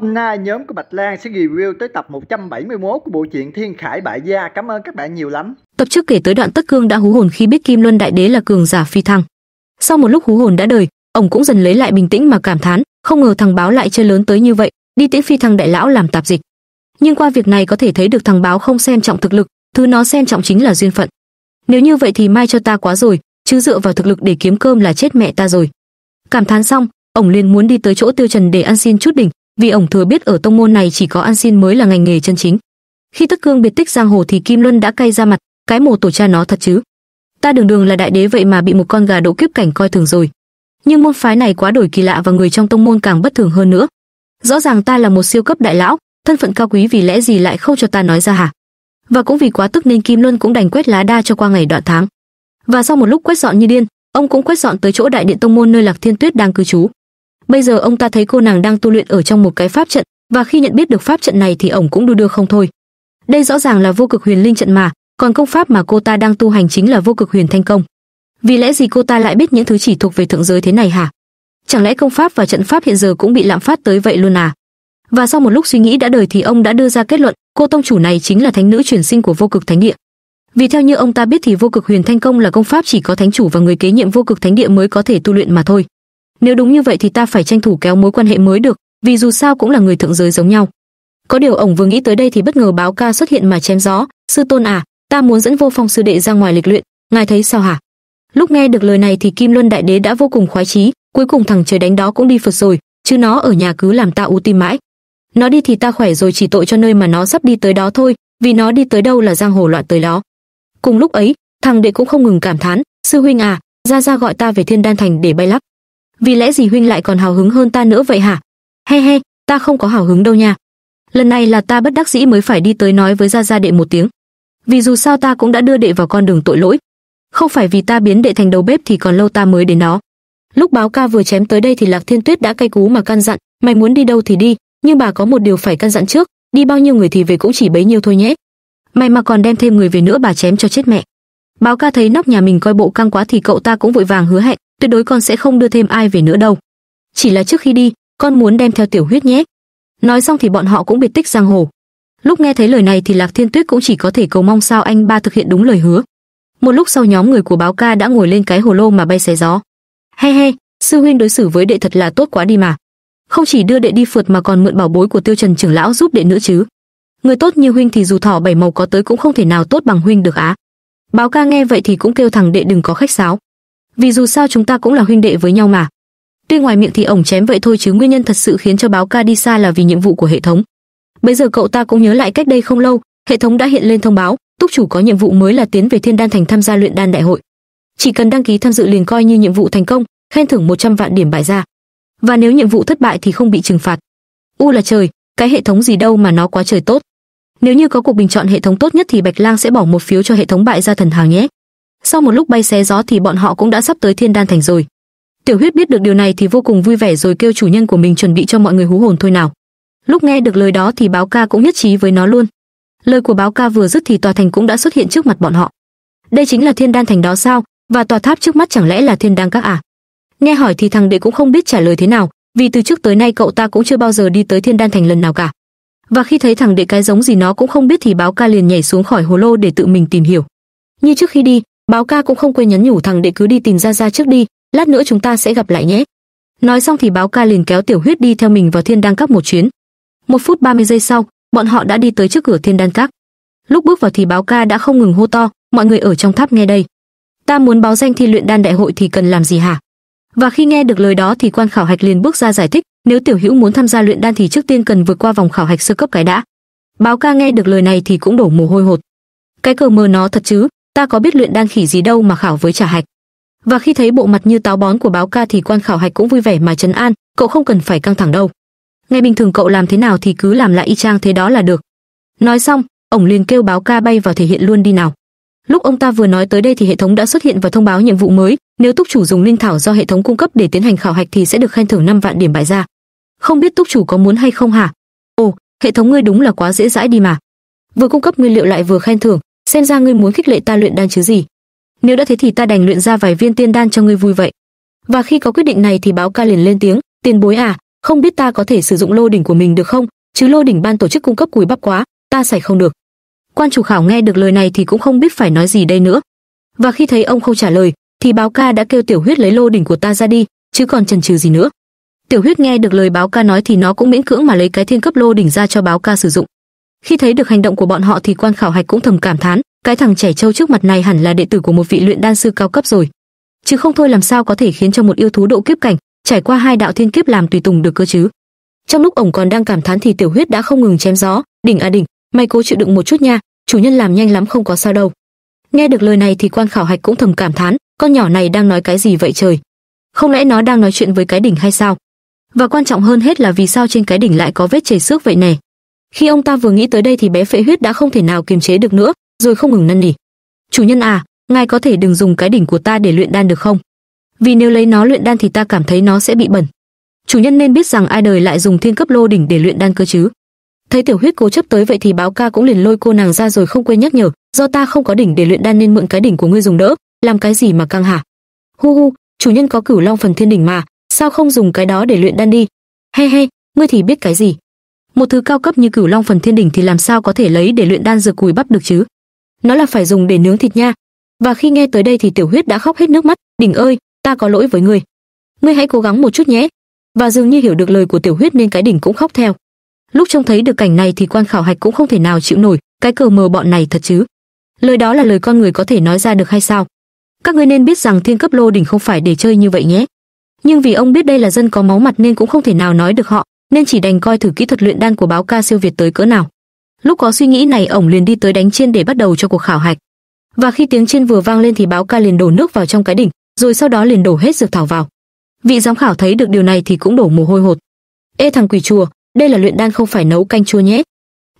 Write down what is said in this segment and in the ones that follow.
Hôm nay nhóm của Bạch Lan sẽ review tới tập 171 của bộ truyện Thiên Khải Bại Gia. Cảm ơn các bạn nhiều lắm. Tập trước kể tới đoạn Tất Cương đã hú hồn khi biết Kim Luân Đại Đế là cường giả phi thăng. Sau một lúc hú hồn đã đời, ông cũng dần lấy lại bình tĩnh mà cảm thán, không ngờ thằng báo lại chơi lớn tới như vậy, đi tiễn phi thăng đại lão làm tạp dịch. Nhưng qua việc này có thể thấy được thằng báo không xem trọng thực lực, thứ nó xem trọng chính là duyên phận. Nếu như vậy thì mai cho ta quá rồi, chứ dựa vào thực lực để kiếm cơm là chết mẹ ta rồi. Cảm thán xong, ông liền muốn đi tới chỗ Tiêu Trần để ăn xin chút đỉnh, vì ổng thừa biết ở tông môn này chỉ có ăn xin mới là ngành nghề chân chính. Khi Tức Cương biệt tích giang hồ thì Kim Luân đã cay ra mặt, cái mồ tổ cha nó thật chứ. Ta đường đường là đại đế vậy mà bị một con gà độ kiếp cảnh coi thường rồi. Nhưng môn phái này quá đổi kỳ lạ và người trong tông môn càng bất thường hơn nữa. Rõ ràng ta là một siêu cấp đại lão, thân phận cao quý vì lẽ gì lại không cho ta nói ra hả? Và cũng vì quá tức nên Kim Luân cũng đành quét lá đa cho qua ngày đoạn tháng. Và sau một lúc quét dọn như điên, ông cũng quét dọn tới chỗ đại điện tông môn nơi Lạc Thiên Tuyết đang cư trú bây giờ ông ta thấy cô nàng đang tu luyện ở trong một cái pháp trận và khi nhận biết được pháp trận này thì ổng cũng đu đưa không thôi đây rõ ràng là vô cực huyền linh trận mà còn công pháp mà cô ta đang tu hành chính là vô cực huyền thanh công vì lẽ gì cô ta lại biết những thứ chỉ thuộc về thượng giới thế này hả chẳng lẽ công pháp và trận pháp hiện giờ cũng bị lạm phát tới vậy luôn à và sau một lúc suy nghĩ đã đời thì ông đã đưa ra kết luận cô tông chủ này chính là thánh nữ truyền sinh của vô cực thánh địa vì theo như ông ta biết thì vô cực huyền thanh công là công pháp chỉ có thánh chủ và người kế nhiệm vô cực thánh địa mới có thể tu luyện mà thôi nếu đúng như vậy thì ta phải tranh thủ kéo mối quan hệ mới được, vì dù sao cũng là người thượng giới giống nhau. Có điều ổng vừa nghĩ tới đây thì bất ngờ báo ca xuất hiện mà chém gió, "Sư tôn à, ta muốn dẫn Vô Phong sư đệ ra ngoài lịch luyện, ngài thấy sao hả?" Lúc nghe được lời này thì Kim Luân đại đế đã vô cùng khoái chí, cuối cùng thằng trời đánh đó cũng đi phượt rồi, chứ nó ở nhà cứ làm ta u tim mãi. Nó đi thì ta khỏe rồi chỉ tội cho nơi mà nó sắp đi tới đó thôi, vì nó đi tới đâu là giang hồ loạn tới đó. Cùng lúc ấy, thằng đệ cũng không ngừng cảm thán, "Sư huynh à, gia gia gọi ta về Thiên Đan thành để bay lắc." vì lẽ gì huynh lại còn hào hứng hơn ta nữa vậy hả? He he, ta không có hào hứng đâu nha. Lần này là ta bất đắc dĩ mới phải đi tới nói với gia gia đệ một tiếng. Vì dù sao ta cũng đã đưa đệ vào con đường tội lỗi. Không phải vì ta biến đệ thành đầu bếp thì còn lâu ta mới đến nó Lúc báo ca vừa chém tới đây thì Lạc Thiên Tuyết đã cay cú mà căn dặn, mày muốn đi đâu thì đi, nhưng bà có một điều phải căn dặn trước, đi bao nhiêu người thì về cũng chỉ bấy nhiêu thôi nhé. Mày mà còn đem thêm người về nữa bà chém cho chết mẹ. Báo ca thấy nóc nhà mình coi bộ căng quá thì cậu ta cũng vội vàng hứa hẹn, tuyệt đối con sẽ không đưa thêm ai về nữa đâu. Chỉ là trước khi đi, con muốn đem theo tiểu huyết nhé. Nói xong thì bọn họ cũng biệt tích giang hồ. Lúc nghe thấy lời này thì Lạc Thiên Tuyết cũng chỉ có thể cầu mong sao anh ba thực hiện đúng lời hứa. Một lúc sau nhóm người của báo ca đã ngồi lên cái hồ lô mà bay xé gió. He he, sư huynh đối xử với đệ thật là tốt quá đi mà. Không chỉ đưa đệ đi phượt mà còn mượn bảo bối của Tiêu Trần trưởng lão giúp đệ nữa chứ. Người tốt như huynh thì dù thỏ bảy màu có tới cũng không thể nào tốt bằng huynh được á. Báo ca nghe vậy thì cũng kêu thằng đệ đừng có khách sáo vì dù sao chúng ta cũng là huynh đệ với nhau mà tuy ngoài miệng thì ổng chém vậy thôi chứ nguyên nhân thật sự khiến cho báo ca đi xa là vì nhiệm vụ của hệ thống bây giờ cậu ta cũng nhớ lại cách đây không lâu hệ thống đã hiện lên thông báo túc chủ có nhiệm vụ mới là tiến về thiên đan thành tham gia luyện đan đại hội chỉ cần đăng ký tham dự liền coi như nhiệm vụ thành công khen thưởng 100 vạn điểm bại ra và nếu nhiệm vụ thất bại thì không bị trừng phạt u là trời cái hệ thống gì đâu mà nó quá trời tốt nếu như có cuộc bình chọn hệ thống tốt nhất thì bạch lang sẽ bỏ một phiếu cho hệ thống bại ra thần hào nhé sau một lúc bay xé gió thì bọn họ cũng đã sắp tới thiên đan thành rồi tiểu huyết biết được điều này thì vô cùng vui vẻ rồi kêu chủ nhân của mình chuẩn bị cho mọi người hú hồn thôi nào lúc nghe được lời đó thì báo ca cũng nhất trí với nó luôn lời của báo ca vừa dứt thì tòa thành cũng đã xuất hiện trước mặt bọn họ đây chính là thiên đan thành đó sao và tòa tháp trước mắt chẳng lẽ là thiên đan các à nghe hỏi thì thằng đệ cũng không biết trả lời thế nào vì từ trước tới nay cậu ta cũng chưa bao giờ đi tới thiên đan thành lần nào cả và khi thấy thằng đệ cái giống gì nó cũng không biết thì báo ca liền nhảy xuống khỏi hồ lô để tự mình tìm hiểu như trước khi đi báo ca cũng không quên nhắn nhủ thằng đệ cứ đi tìm ra ra trước đi lát nữa chúng ta sẽ gặp lại nhé nói xong thì báo ca liền kéo tiểu huyết đi theo mình vào thiên đăng các một chuyến một phút 30 giây sau bọn họ đã đi tới trước cửa thiên đăng các lúc bước vào thì báo ca đã không ngừng hô to mọi người ở trong tháp nghe đây ta muốn báo danh thi luyện đan đại hội thì cần làm gì hả và khi nghe được lời đó thì quan khảo hạch liền bước ra giải thích nếu tiểu hữu muốn tham gia luyện đan thì trước tiên cần vượt qua vòng khảo hạch sơ cấp cái đã báo ca nghe được lời này thì cũng đổ mồ hôi hột cái cờ mờ nó thật chứ ta có biết luyện đan khỉ gì đâu mà khảo với trả hạch và khi thấy bộ mặt như táo bón của báo ca thì quan khảo hạch cũng vui vẻ mà trấn an cậu không cần phải căng thẳng đâu ngày bình thường cậu làm thế nào thì cứ làm lại y chang thế đó là được nói xong ổng liền kêu báo ca bay vào thể hiện luôn đi nào lúc ông ta vừa nói tới đây thì hệ thống đã xuất hiện và thông báo nhiệm vụ mới nếu túc chủ dùng linh thảo do hệ thống cung cấp để tiến hành khảo hạch thì sẽ được khen thưởng 5 vạn điểm bại ra. không biết túc chủ có muốn hay không hả ồ hệ thống ngươi đúng là quá dễ dãi đi mà vừa cung cấp nguyên liệu lại vừa khen thưởng xem ra ngươi muốn khích lệ ta luyện đan chứ gì nếu đã thế thì ta đành luyện ra vài viên tiên đan cho ngươi vui vậy và khi có quyết định này thì báo ca liền lên tiếng tiền bối à không biết ta có thể sử dụng lô đỉnh của mình được không chứ lô đỉnh ban tổ chức cung cấp cùi bắp quá ta sảy không được quan chủ khảo nghe được lời này thì cũng không biết phải nói gì đây nữa và khi thấy ông không trả lời thì báo ca đã kêu tiểu huyết lấy lô đỉnh của ta ra đi chứ còn chần chừ gì nữa tiểu huyết nghe được lời báo ca nói thì nó cũng miễn cưỡng mà lấy cái thiên cấp lô đỉnh ra cho báo ca sử dụng khi thấy được hành động của bọn họ thì quan khảo hạch cũng thầm cảm thán, cái thằng trẻ trâu trước mặt này hẳn là đệ tử của một vị luyện đan sư cao cấp rồi. Chứ không thôi làm sao có thể khiến cho một yêu thú độ kiếp cảnh trải qua hai đạo thiên kiếp làm tùy tùng được cơ chứ. Trong lúc ổng còn đang cảm thán thì Tiểu Huyết đã không ngừng chém gió, "Đỉnh à đỉnh, mày cố chịu đựng một chút nha, chủ nhân làm nhanh lắm không có sao đâu." Nghe được lời này thì quan khảo hạch cũng thầm cảm thán, con nhỏ này đang nói cái gì vậy trời? Không lẽ nó đang nói chuyện với cái đỉnh hay sao? Và quan trọng hơn hết là vì sao trên cái đỉnh lại có vết chảy xước vậy nè? khi ông ta vừa nghĩ tới đây thì bé phệ huyết đã không thể nào kiềm chế được nữa rồi không ngừng năn nỉ chủ nhân à ngài có thể đừng dùng cái đỉnh của ta để luyện đan được không vì nếu lấy nó luyện đan thì ta cảm thấy nó sẽ bị bẩn chủ nhân nên biết rằng ai đời lại dùng thiên cấp lô đỉnh để luyện đan cơ chứ thấy tiểu huyết cố chấp tới vậy thì báo ca cũng liền lôi cô nàng ra rồi không quên nhắc nhở do ta không có đỉnh để luyện đan nên mượn cái đỉnh của ngươi dùng đỡ làm cái gì mà căng hả hu hu chủ nhân có cửu long phần thiên đỉnh mà sao không dùng cái đó để luyện đan đi he he ngươi thì biết cái gì một thứ cao cấp như cửu long phần thiên đỉnh thì làm sao có thể lấy để luyện đan dược cùi bắp được chứ nó là phải dùng để nướng thịt nha và khi nghe tới đây thì tiểu huyết đã khóc hết nước mắt đỉnh ơi ta có lỗi với ngươi ngươi hãy cố gắng một chút nhé và dường như hiểu được lời của tiểu huyết nên cái đỉnh cũng khóc theo lúc trông thấy được cảnh này thì quan khảo hạch cũng không thể nào chịu nổi cái cờ mờ bọn này thật chứ lời đó là lời con người có thể nói ra được hay sao các ngươi nên biết rằng thiên cấp lô đỉnh không phải để chơi như vậy nhé nhưng vì ông biết đây là dân có máu mặt nên cũng không thể nào nói được họ nên chỉ đành coi thử kỹ thuật luyện đan của báo ca siêu việt tới cỡ nào. Lúc có suy nghĩ này, ổng liền đi tới đánh chiên để bắt đầu cho cuộc khảo hạch. Và khi tiếng chiên vừa vang lên thì báo ca liền đổ nước vào trong cái đỉnh, rồi sau đó liền đổ hết dược thảo vào. Vị giám khảo thấy được điều này thì cũng đổ mồ hôi hột. "Ê thằng quỷ chùa, đây là luyện đan không phải nấu canh chua nhé.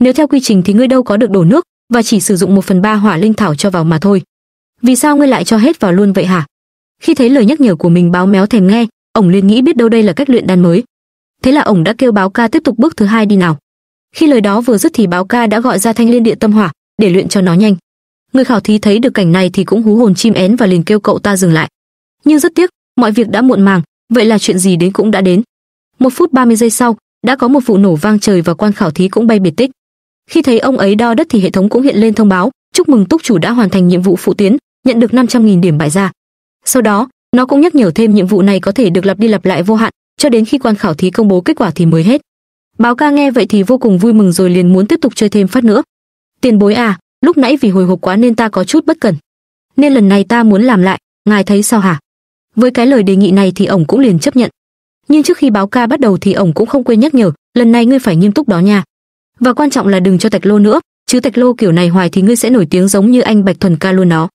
Nếu theo quy trình thì ngươi đâu có được đổ nước và chỉ sử dụng một phần ba hỏa linh thảo cho vào mà thôi. Vì sao ngươi lại cho hết vào luôn vậy hả?" Khi thấy lời nhắc nhở của mình báo méo thèm nghe, ổng liền nghĩ biết đâu đây là cách luyện đan mới, thế là ông đã kêu báo ca tiếp tục bước thứ hai đi nào khi lời đó vừa dứt thì báo ca đã gọi ra thanh liên địa tâm hỏa để luyện cho nó nhanh người khảo thí thấy được cảnh này thì cũng hú hồn chim én và liền kêu cậu ta dừng lại nhưng rất tiếc mọi việc đã muộn màng vậy là chuyện gì đến cũng đã đến một phút 30 giây sau đã có một vụ nổ vang trời và quan khảo thí cũng bay biệt tích khi thấy ông ấy đo đất thì hệ thống cũng hiện lên thông báo chúc mừng túc chủ đã hoàn thành nhiệm vụ phụ tiến nhận được 500.000 điểm bại gia sau đó nó cũng nhắc nhở thêm nhiệm vụ này có thể được lặp đi lặp lại vô hạn cho đến khi quan khảo thí công bố kết quả thì mới hết báo ca nghe vậy thì vô cùng vui mừng rồi liền muốn tiếp tục chơi thêm phát nữa tiền bối à lúc nãy vì hồi hộp quá nên ta có chút bất cẩn nên lần này ta muốn làm lại ngài thấy sao hả với cái lời đề nghị này thì ổng cũng liền chấp nhận nhưng trước khi báo ca bắt đầu thì ổng cũng không quên nhắc nhở lần này ngươi phải nghiêm túc đó nha và quan trọng là đừng cho tạch lô nữa chứ tạch lô kiểu này hoài thì ngươi sẽ nổi tiếng giống như anh bạch thuần ca luôn đó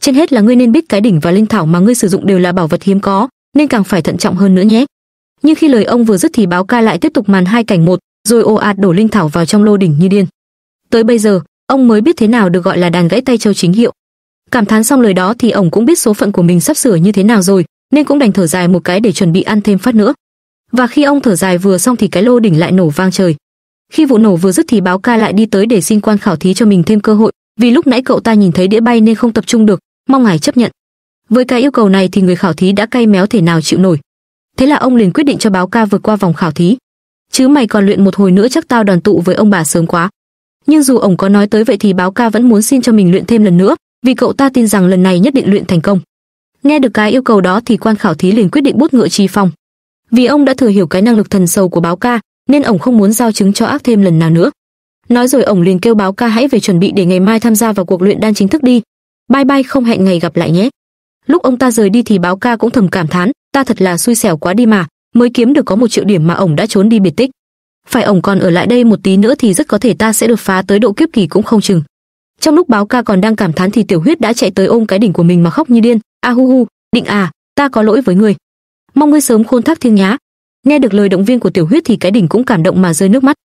trên hết là ngươi nên biết cái đỉnh và linh thảo mà ngươi sử dụng đều là bảo vật hiếm có nên càng phải thận trọng hơn nữa nhé nhưng khi lời ông vừa dứt thì báo ca lại tiếp tục màn hai cảnh một rồi ồ ạt đổ linh thảo vào trong lô đỉnh như điên tới bây giờ ông mới biết thế nào được gọi là đàn gãy tay châu chính hiệu cảm thán xong lời đó thì ông cũng biết số phận của mình sắp sửa như thế nào rồi nên cũng đành thở dài một cái để chuẩn bị ăn thêm phát nữa và khi ông thở dài vừa xong thì cái lô đỉnh lại nổ vang trời khi vụ nổ vừa dứt thì báo ca lại đi tới để xin quan khảo thí cho mình thêm cơ hội vì lúc nãy cậu ta nhìn thấy đĩa bay nên không tập trung được mong ngài chấp nhận với cái yêu cầu này thì người khảo thí đã cay méo thể nào chịu nổi thế là ông liền quyết định cho báo ca vượt qua vòng khảo thí chứ mày còn luyện một hồi nữa chắc tao đoàn tụ với ông bà sớm quá nhưng dù ổng có nói tới vậy thì báo ca vẫn muốn xin cho mình luyện thêm lần nữa vì cậu ta tin rằng lần này nhất định luyện thành công nghe được cái yêu cầu đó thì quan khảo thí liền quyết định bút ngựa chi phong vì ông đã thừa hiểu cái năng lực thần sầu của báo ca nên ổng không muốn giao chứng cho ác thêm lần nào nữa nói rồi ổng liền kêu báo ca hãy về chuẩn bị để ngày mai tham gia vào cuộc luyện đan chính thức đi bye bye không hẹn ngày gặp lại nhé lúc ông ta rời đi thì báo ca cũng thầm cảm thán ta thật là xui xẻo quá đi mà mới kiếm được có một triệu điểm mà ổng đã trốn đi biệt tích phải ổng còn ở lại đây một tí nữa thì rất có thể ta sẽ được phá tới độ kiếp kỳ cũng không chừng trong lúc báo ca còn đang cảm thán thì tiểu huyết đã chạy tới ôm cái đỉnh của mình mà khóc như điên a hu hu định à ta có lỗi với ngươi mong ngươi sớm khôn thác thiên nhá nghe được lời động viên của tiểu huyết thì cái đỉnh cũng cảm động mà rơi nước mắt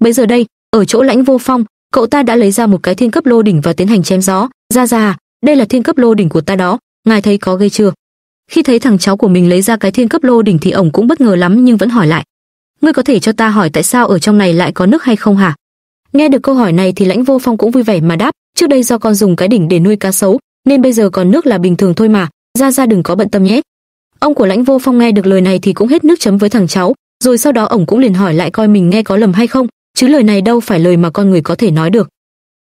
bây giờ đây ở chỗ lãnh vô phong cậu ta đã lấy ra một cái thiên cấp lô đỉnh và tiến hành chém gió ra ra đây là thiên cấp lô đỉnh của ta đó ngài thấy có gây chưa khi thấy thằng cháu của mình lấy ra cái thiên cấp lô đỉnh thì ổng cũng bất ngờ lắm nhưng vẫn hỏi lại ngươi có thể cho ta hỏi tại sao ở trong này lại có nước hay không hả nghe được câu hỏi này thì lãnh vô phong cũng vui vẻ mà đáp trước đây do con dùng cái đỉnh để nuôi cá sấu nên bây giờ còn nước là bình thường thôi mà ra ra đừng có bận tâm nhé ông của lãnh vô phong nghe được lời này thì cũng hết nước chấm với thằng cháu rồi sau đó ổng cũng liền hỏi lại coi mình nghe có lầm hay không chứ lời này đâu phải lời mà con người có thể nói được